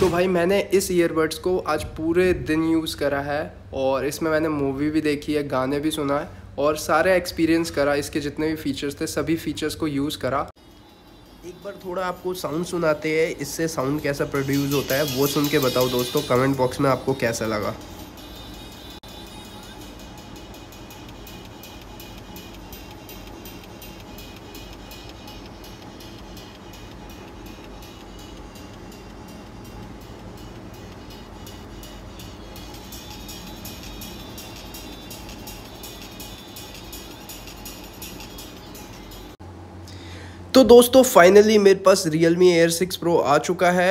तो भाई मैंने इस ईयरबड्स को आज पूरे दिन यूज़ करा है और इसमें मैंने मूवी भी देखी है गाने भी सुना है और सारे एक्सपीरियंस करा इसके जितने भी फीचर्स थे सभी फीचर्स को यूज़ करा एक बार थोड़ा आपको साउंड सुनाते हैं इससे साउंड कैसा प्रोड्यूस होता है वो सुन के बताओ दोस्तों कमेंट बॉक्स में आपको कैसा लगा तो दोस्तों फाइनली मेरे पास Realme Air 6 Pro आ चुका है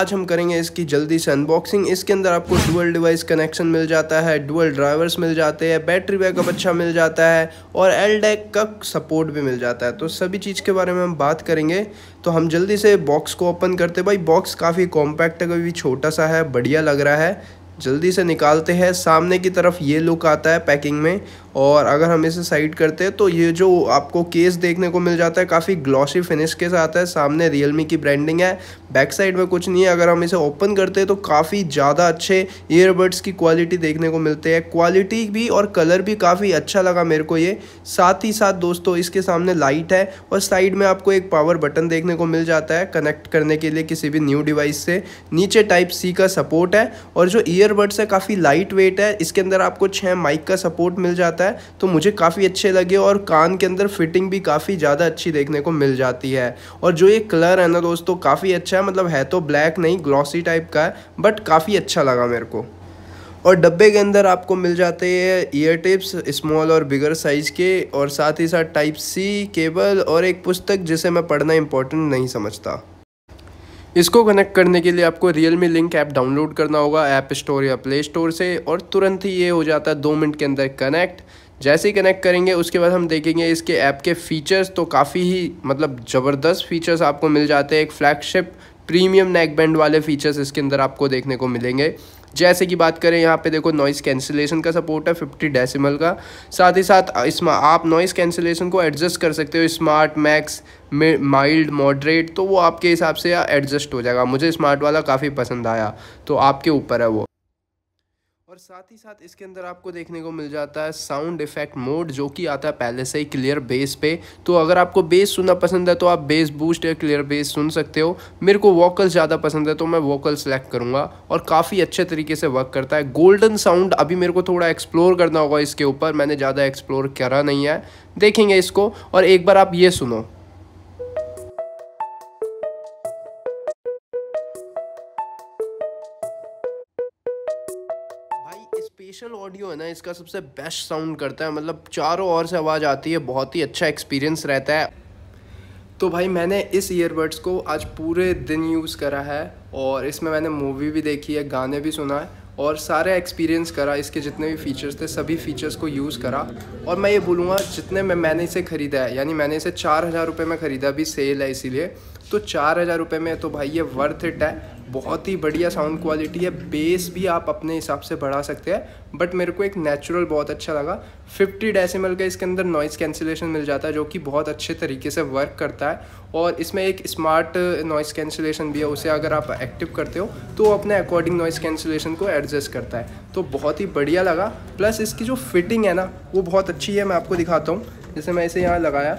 आज हम करेंगे इसकी जल्दी से अनबॉक्सिंग इसके अंदर आपको डुअल डिवाइस कनेक्शन मिल जाता है डुअल ड्राइवर्स मिल जाते हैं बैटरी बैकअप अच्छा मिल जाता है और एल e का सपोर्ट भी मिल जाता है तो सभी चीज़ के बारे में हम बात करेंगे तो हम जल्दी से बॉक्स को ओपन करते भाई बॉक्स काफ़ी कॉम्पैक्ट है कभी छोटा सा है बढ़िया लग रहा है जल्दी से निकालते हैं सामने की तरफ ये लुक आता है पैकिंग में और अगर हम इसे साइड करते हैं तो ये जो आपको केस देखने को मिल जाता है काफ़ी ग्लॉसी फिनिश के साथ है सामने रियलमी की ब्रांडिंग है बैक साइड में कुछ नहीं है अगर हम इसे ओपन करते हैं तो काफ़ी ज़्यादा अच्छे ईयरबड्स की क्वालिटी देखने को मिलते हैं क्वालिटी भी और कलर भी काफ़ी अच्छा लगा मेरे को ये साथ ही साथ दोस्तों इसके सामने लाइट है और साइड में आपको एक पावर बटन देखने को मिल जाता है कनेक्ट करने के लिए किसी भी न्यू डिवाइस से नीचे टाइप सी का सपोर्ट है और जो ईयरबड्स है काफ़ी लाइट वेट है इसके अंदर आपको छः माइक का सपोर्ट मिल जाता है है तो मुझे काफ़ी अच्छे लगे और कान के अंदर फिटिंग भी काफ़ी ज़्यादा अच्छी देखने को मिल जाती है और जो ये कलर है ना दोस्तों काफ़ी अच्छा है मतलब है तो ब्लैक नहीं ग्लॉसी टाइप का है बट काफ़ी अच्छा लगा मेरे को और डब्बे के अंदर आपको मिल जाते हैं ईयर टिप्स स्मॉल और बिगर साइज़ के और साथ ही साथ टाइप सी केबल और एक पुस्तक जिसे मैं पढ़ना इम्पोर्टेंट नहीं समझता इसको कनेक्ट करने के लिए आपको Realme link app download करना होगा ऐप स्टोर या प्ले स्टोर से और तुरंत ही ये हो जाता है दो मिनट के अंदर कनेक्ट जैसे ही कनेक्ट करेंगे उसके बाद हम देखेंगे इसके ऐप के फीचर्स तो काफ़ी ही मतलब ज़बरदस्त फीचर्स आपको मिल जाते हैं एक फ्लैगशिप प्रीमियम नेक बैंड वाले फीचर्स इसके अंदर आपको देखने को मिलेंगे जैसे कि बात करें यहाँ पे देखो नॉइस कैंसिलेशन का सपोर्ट है फिफ्टी डेसिमल का साथ ही साथ इसमें आप नॉइस कैंसिलेशन को एडजस्ट कर सकते हो स्मार्ट मैक्स माइल्ड मॉडरेट तो वो आपके हिसाब से एडजस्ट हो जाएगा मुझे स्मार्ट वाला काफ़ी पसंद आया तो आपके ऊपर है वो और साथ ही साथ इसके अंदर आपको देखने को मिल जाता है साउंड इफेक्ट मोड जो कि आता है पहले से ही क्लियर बेस पे तो अगर आपको बेस सुनना पसंद है तो आप बेस बूस्ट या क्लियर बेस सुन सकते हो मेरे को वोकल ज़्यादा पसंद है तो मैं वोकल सेलेक्ट करूँगा और काफ़ी अच्छे तरीके से वर्क करता है गोल्डन साउंड अभी मेरे को थोड़ा एक्सप्लोर करना होगा इसके ऊपर मैंने ज़्यादा एक्सप्लोर करा नहीं है देखेंगे इसको और एक बार आप ये सुनो स्पेशल ऑडियो है ना इसका सबसे बेस्ट साउंड करता है मतलब चारों ओर से आवाज़ आती है बहुत ही अच्छा एक्सपीरियंस रहता है तो भाई मैंने इस ईयरबड्स को आज पूरे दिन यूज़ करा है और इसमें मैंने मूवी भी देखी है गाने भी सुना है और सारे एक्सपीरियंस करा इसके जितने भी फ़ीचर्स थे सभी फ़ीचर्स को यूज़ करा और मैं ये बोलूँगा जितने में मैंने इसे ख़रीदा है यानी मैंने इसे चार हज़ार रुपये में ख़रीदा भी सेल है इसीलिए तो चार हज़ार रुपये में तो भाई ये वर्थ इट है बहुत ही बढ़िया साउंड क्वालिटी है बेस भी आप अपने हिसाब से बढ़ा सकते हैं बट मेरे को एक नेचुरल बहुत अच्छा लगा 50 डेसिमल का इसके अंदर नॉइज़ कैंसिलेशन मिल जाता है जो कि बहुत अच्छे तरीके से वर्क करता है और इसमें एक स्मार्ट नॉइज़ कैंसिलेशन भी है उसे अगर आप एक्टिव करते हो तो वो अपने अकॉर्डिंग नॉइस कैंसिलेशन को एडजस्ट करता है तो बहुत ही बढ़िया लगा प्लस इसकी जो फिटिंग है ना वो बहुत अच्छी है मैं आपको दिखाता हूँ जैसे मैं इसे यहाँ लगाया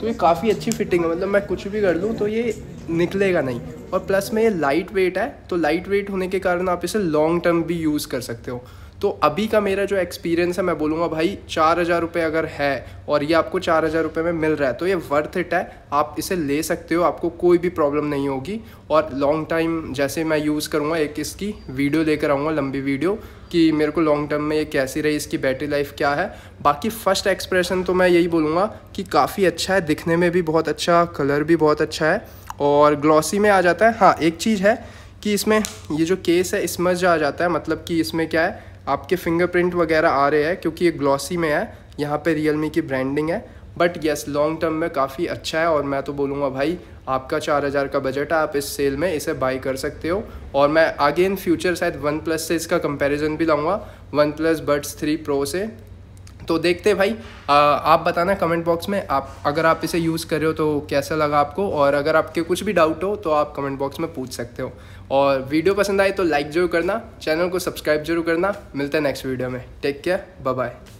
तो ये काफ़ी अच्छी फिटिंग है मतलब मैं कुछ भी कर लूँ तो ये निकलेगा नहीं और प्लस में ये लाइट वेट है तो लाइट वेट होने के कारण आप इसे लॉन्ग टर्म भी यूज़ कर सकते हो तो अभी का मेरा जो एक्सपीरियंस है मैं बोलूँगा भाई चार हज़ार रुपये अगर है और ये आपको चार हज़ार रुपये में मिल रहा है तो ये वर्थ इट है आप इसे ले सकते हो आपको कोई भी प्रॉब्लम नहीं होगी और लॉन्ग टाइम जैसे मैं यूज़ करूँगा एक इसकी वीडियो लेकर आऊँगा लंबी वीडियो कि मेरे को लॉन्ग टर्म में ये कैसी रही इसकी बैटरी लाइफ क्या है बाकी फ़र्स्ट एक्सप्रेशन तो मैं यही बोलूँगा कि काफ़ी अच्छा है दिखने में भी बहुत अच्छा कलर भी बहुत अच्छा है और ग्लॉसी में आ जाता है हाँ एक चीज़ है कि इसमें ये जो केस है इसमें जो आ जाता है मतलब कि इसमें क्या है आपके फिंगरप्रिंट वगैरह आ रहे हैं क्योंकि ये ग्लॉसी में है यहाँ पे रियल की ब्रांडिंग है बट येस लॉन्ग टर्म में काफ़ी अच्छा है और मैं तो बोलूँगा भाई आपका चार हज़ार का बजट है आप इस सेल में इसे बाई कर सकते हो और मैं आगे इन फ्यूचर शायद वन प्लस से इसका कंपेरिजन भी लाऊँगा OnePlus buds three pro से तो देखते भाई आ, आप बताना कमेंट बॉक्स में आप अगर आप इसे यूज़ कर रहे हो तो कैसा लगा आपको और अगर आपके कुछ भी डाउट हो तो आप कमेंट बॉक्स में पूछ सकते हो और वीडियो पसंद आए तो लाइक ज़रूर करना चैनल को सब्सक्राइब जरूर करना मिलते हैं नेक्स्ट वीडियो में टेक केयर बाय